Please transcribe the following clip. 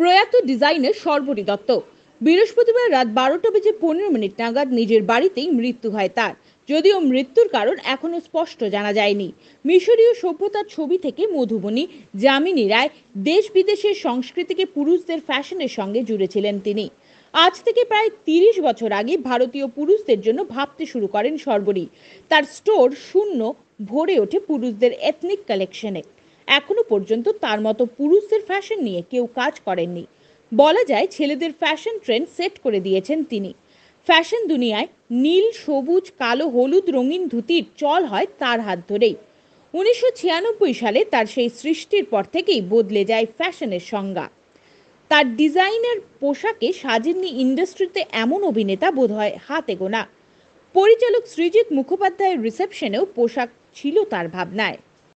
প্রয়াত ডিজাইনের সর্বরি দত্ত বৃহস্পতিবার রাত বারোটা বেজে পনেরো মিনিট নাগাদ নিজের বাড়িতেই মৃত্যু হয় তার যদিও মৃত্যুর কারণ এখনও স্পষ্ট জানা যায়নি মিশরীয় সভ্যতার ছবি থেকে মধুবনী যামিনী রায় দেশ বিদেশের সংস্কৃতিকে পুরুষদের ফ্যাশনের সঙ্গে জুড়েছিলেন তিনি আজ থেকে প্রায় তিরিশ বছর আগে ভারতীয় পুরুষদের জন্য ভাবতে শুরু করেন সর্বরী তার স্টোর শূন্য ভরে ওঠে পুরুষদের এথনিক কালেকশনে এখনো পর্যন্ত তার মতো পুরুষদের ফ্যাশন নিয়ে কেউ কাজ করেননি বলা যায় ছেলেদের ফ্যাশন ট্রেন্ড সেট করে দিয়েছেন তিনি ফ্যাশন দুনিয়ায় নীল সবুজ কালো হলুদ রঙিন ধুতির চল হয় তার হাত ধরেই উনিশশো সালে তার সেই সৃষ্টির পর থেকেই বদলে যায় ফ্যাশনের সংজ্ঞা তার ডিজাইনের পোশাকে সাজেননি ইন্ডাস্ট্রিতে এমন অভিনেতা বোধ হয় হাতে গোনা পরিচালক সৃজিৎ মুখোপাধ্যায়ের রিসেপশনেও পোশাক ছিল তার ভাবনায়